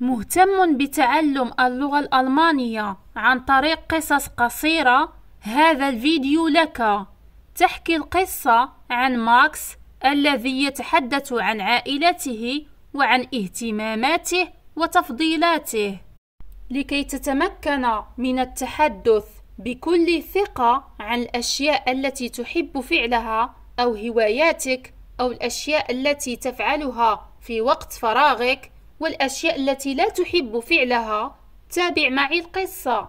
مهتم بتعلم اللغة الألمانية عن طريق قصص قصيرة هذا الفيديو لك تحكي القصة عن ماكس الذي يتحدث عن عائلته وعن اهتماماته وتفضيلاته لكي تتمكن من التحدث بكل ثقة عن الأشياء التي تحب فعلها أو هواياتك أو الأشياء التي تفعلها في وقت فراغك والأشياء التي لا تحب فعلها تابع معي القصة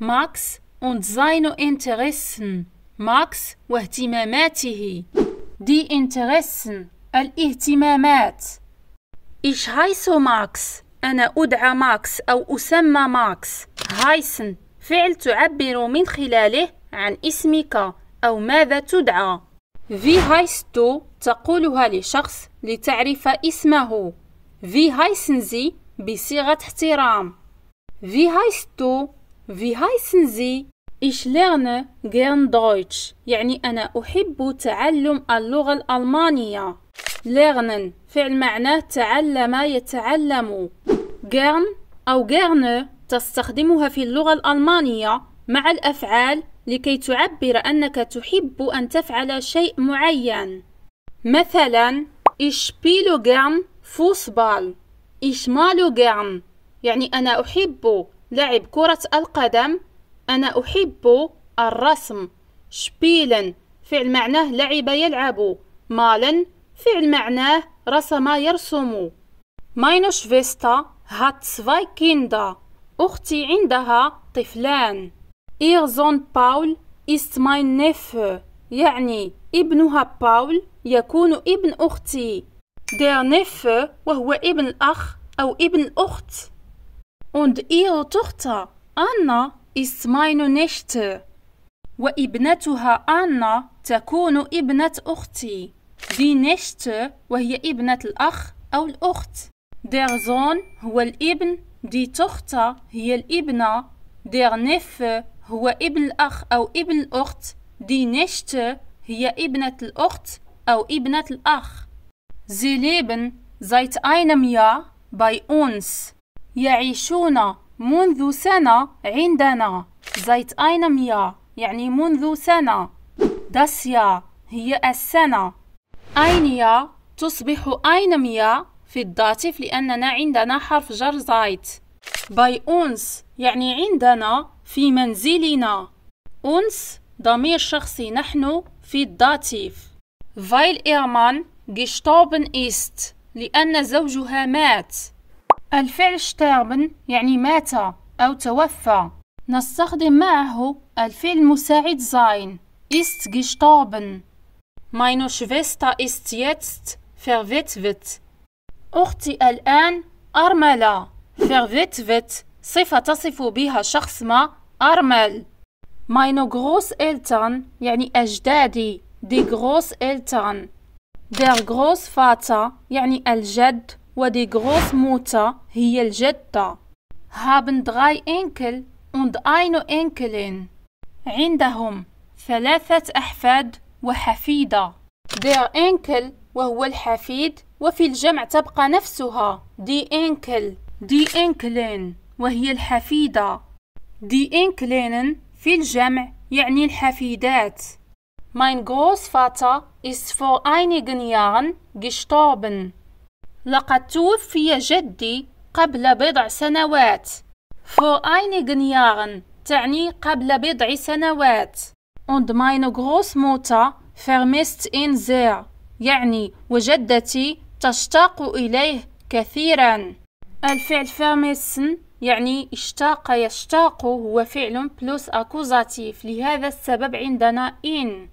ماكس und seine Interessen ماكس واهتماماته دي Interessen الاهتمامات Ich heiße ماكس أنا أدعى ماكس أو أسمى ماكس هايسن فعل تعبر من خلاله عن اسمك أو ماذا تدعى في هايستو تقولها لشخص لتعرف اسمه في هايسنزي بصيغة احترام في هايست في هايسنزي Ich lerne gern Deutsch يعني أنا أحب تعلم اللغة الألمانية lernen فعل معناه تعلم يتعلم gern أو gerne تستخدمها في اللغة الألمانية مع الأفعال لكي تعبر أنك تحب أن تفعل شيء معين مثلا Ich spiele gern فوسبال إيش مالو جيرن يعني أنا أحب لعب كرة القدم أنا أحب الرسم شبيلا فعل معناه لعب يلعب مالا فعل معناه رسم يرسم Meine Schwester هات سفاي كيندا أختي عندها طفلان. Ihr باول إست ماين نيفو يعني ابنها باول يكون ابن أختي. der Neffe وهو ابن الأخ أو ابن الأخت und ihre Tochter Anna ist meine Nichte وابنتها أنا تكون ابنة أختي دي نشت وهي ابنة الأخ أو الأخت der Sohn هو الابن دي تختة هي الابنة der Neffe هو ابن الأخ أو ابن الأخت دي نشت هي ابنة الأخت أو ابنة الأخ Sie leben seit einem Jahr bei uns. يعيشون منذ سنة عندنا. Seit einem Jahr يعني منذ سنة. Das Jahr هي السنة. Ein Jahr تصبح einem Jahr في الداتف لأننا عندنا حرف جر زايت باي أونس يعني عندنا في منزلنا أونس ضمير شخصي نحن في الداتيف er Mann gestorben ist لأن زوجها مات الفعل sterben يعني مات أو توفى نستخدم معه الفعل المساعد sein ist gestorben meine Schwester ist jetzt verwitwet أختي الآن أرملة verwitwet صفة تصف بها شخص ما أرمل meine Großeltern يعني أجدادي die Großeltern دير غروس فاتا يعني الجد ودي غروس موتا هي الجدة هابن دغاي انكل und اينو انكلين عندهم ثلاثة أحفاد وحفيدة der انكل وهو الحفيد وفي الجمع تبقى نفسها دي انكل دي انكلين وهي الحفيدة دي انكلين في الجمع يعني الحفيدات Mein Großvater ist vor einigen Jahren gestorben. لقد توفي جدي قبل بضع سنوات. Vor einigen Jahren تعني قبل بضع سنوات. Und meine Großmutter vermisst ihn sehr. يعني وجدتي تشتاق إليه كثيرا. الفعل vermissen يعني اشتاق يشتاق هو فعل بلوس أكوزاتيف لهذا السبب عندنا إن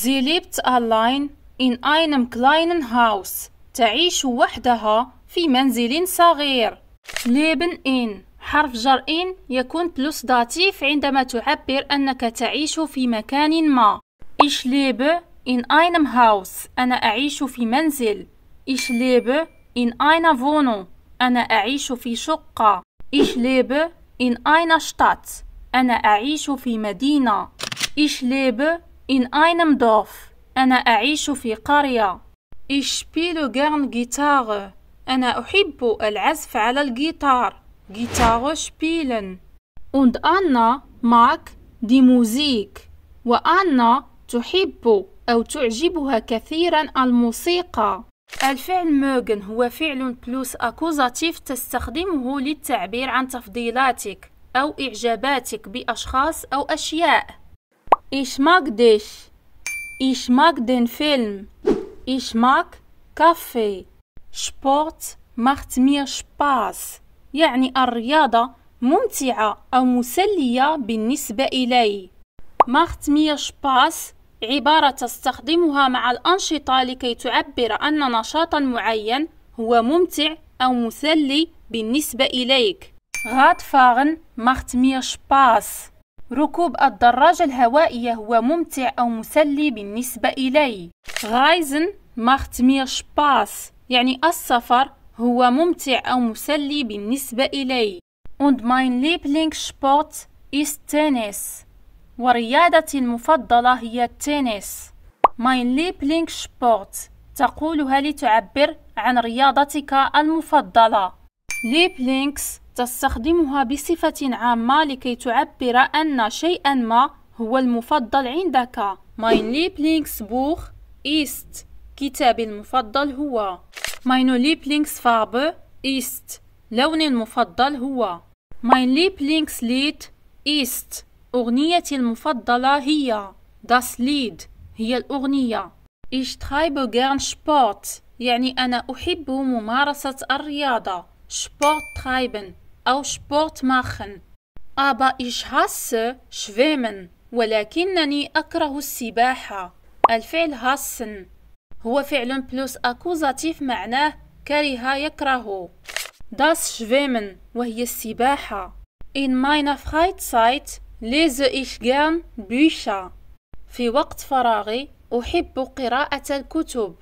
Sie lebt allein in einem kleinen Haus. تعيش وحدها في منزل صغير. leben in حرف جر in يكون plus داتيف عندما تعبر أنك تعيش في مكان ما. Ich lebe in einem Haus. أنا أعيش في منزل. Ich lebe in einer Wohnung. أنا أعيش في شقة. Ich lebe in einer Stadt. أنا أعيش في مدينة. Ich lebe in einem Dorf أنا أعيش في قرية Ich spiele gern Gitarre أنا أحب العزف على الجيتار Gitarre spielen Und Anna mag die Musik وأنا تحب أو تعجبها كثيرا الموسيقى الفعل mögen هو فعل بلوس أكوزاتيف تستخدمه للتعبير عن تفضيلاتك أو إعجاباتك بأشخاص أو أشياء Ich mag dich. Ich mag den Film. Ich mag Kaffee. Sport macht mir Spaß. يعني الرياضة ممتعة أو مسلية بالنسبة إلي. macht mir Spaß عبارة تستخدمها مع الأنشطة لكي تعبر أن نشاطا معين هو ممتع أو مسلي بالنسبة إليك. Radfahren macht mir Spaß. ركوب الدراجة الهوائية هو ممتع أو مسلي بالنسبة إلي غايزن ماخت مير شباس يعني السفر هو ممتع أو مسلي بالنسبة إلي und mein Lieblingssport ist Tennis ورياضتي المفضلة هي التنس mein Lieblingssport تقولها لتعبر عن رياضتك المفضلة Lieblings تستخدمها بصفة عامة لكي تعبر أن شيئا ما هو المفضل عندك ماين ليبلينكس بوخ إيست كتابي المفضل هو ليبلينكس فاب إيست لوني المفضل هو ماين ليبلينكس ليت إيست أغنيتي المفضلة هي داس ليد هي الأغنية إيش treibe جيرن سبورت يعني أنا أحب ممارسة الرياضة Sport treiben أو شبورت ماخن أبا إيش هاس شفيمن ولكنني أكره السباحة الفعل هاسن هو فعل بلوس أكوزاتيف معناه كره يكره داس شفيمن وهي السباحة In meiner سايت ليز إيش gern بيشا. في وقت فراغي أحب قراءة الكتب.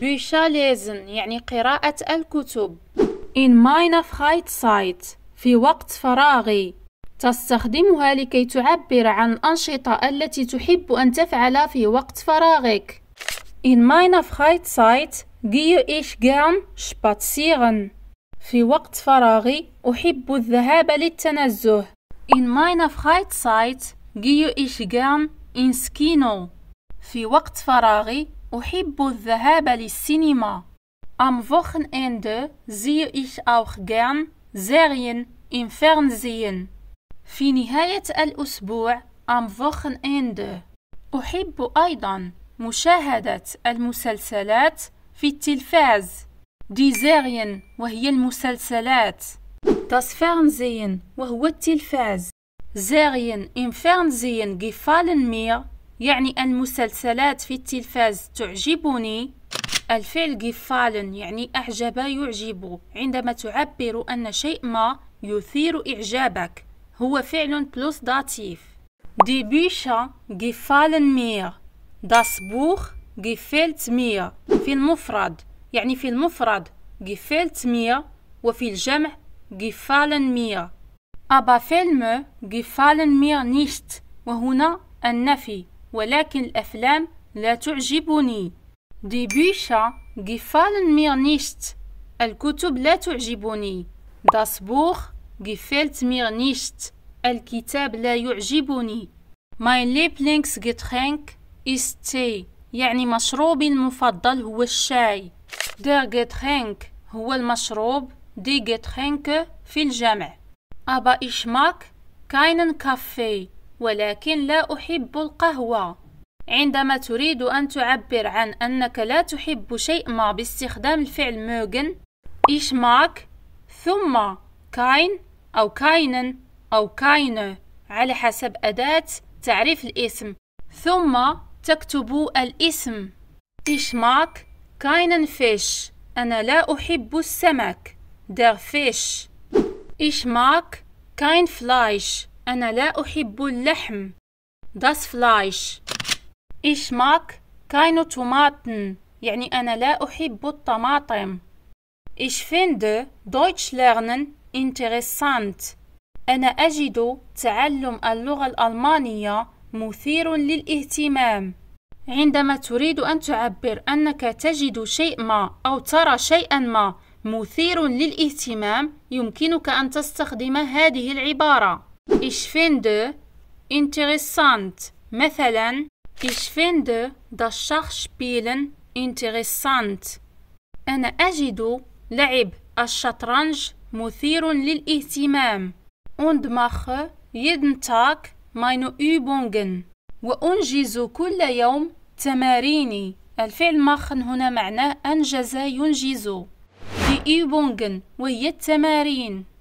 بيشا ليزن يعني قراءة الكتب. In meiner Freizeit في وقت فراغي تستخدمها لكي تعبر عن أنشطة التي تحب أن تفعل في وقت فراغك. In meiner Freizeit gehe ich gern spazieren. في وقت فراغي أحب الذهاب للتنزه. In meiner Freizeit gehe ich gern ins Kino. في وقت فراغي أحب الذهاب للسينما. Am Wochenende sehe ich auch gern Serien im Fernsehen. في نهاية الأسبوع am Wochenende أحب أيضا مشاهدة المسلسلات في التلفاز Die Serien وهي المسلسلات Das Fernsehen وهو التلفاز Serien im Fernsehen gefallen mir يعني المسلسلات في التلفاز تعجبني الفعل gefallen يعني أعجب يعجب عندما تعبر أن شيء ما يثير إعجابك هو فعل بلوس داتيف دي بيشا gefallen mir das Buch gefällt mir في المفرد يعني في المفرد gefällt mir وفي الجمع gefallen mir أبا فيلم gefallen mir nicht وهنا النفي ولكن الأفلام لا تعجبني دي بيشا جفالن مير نيشت الكتب لا تعجبني داس بوخ جفالت مير نيشت الكتاب لا يعجبني ماي ليبلينكس جيتخينك إس تي يعني مشروبي المفضل هو الشاي در جيتخينك هو المشروب دي جيتخينك في الجامع أبا إشماك كاينن كافي ولكن لا أحب القهوة عندما تريد أن تعبر عن أنك لا تحب شيء ما باستخدام الفعل mögen ich mag ثم kein أو keinen أو keine على حسب أداة تعريف الاسم ثم تكتب الاسم ich mag keinen Fisch أنا لا أحب السمك der Fisch ich mag kein Fleisch أنا لا أحب اللحم das Fleisch Ich mag keine Tomaten. يعني أنا لا أحب الطماطم. Ich finde Deutsch lernen interessant. أنا أجد تعلم اللغة الألمانية مثير للاهتمام. عندما تريد أن تعبر أنك تجد شيء ما أو ترى شيئا ما مثير للاهتمام يمكنك أن تستخدم هذه العبارة Ich finde interessant مثلا Ich finde das Schachspielen interessant. أنا أجد لعب الشطرنج مثير للاهتمام. Und mache jeden Tag meine Übungen. وأنجز كل يوم تماريني. الفعل machen هنا معناه أنجز ينجز. Die Übungen وهي التمارين.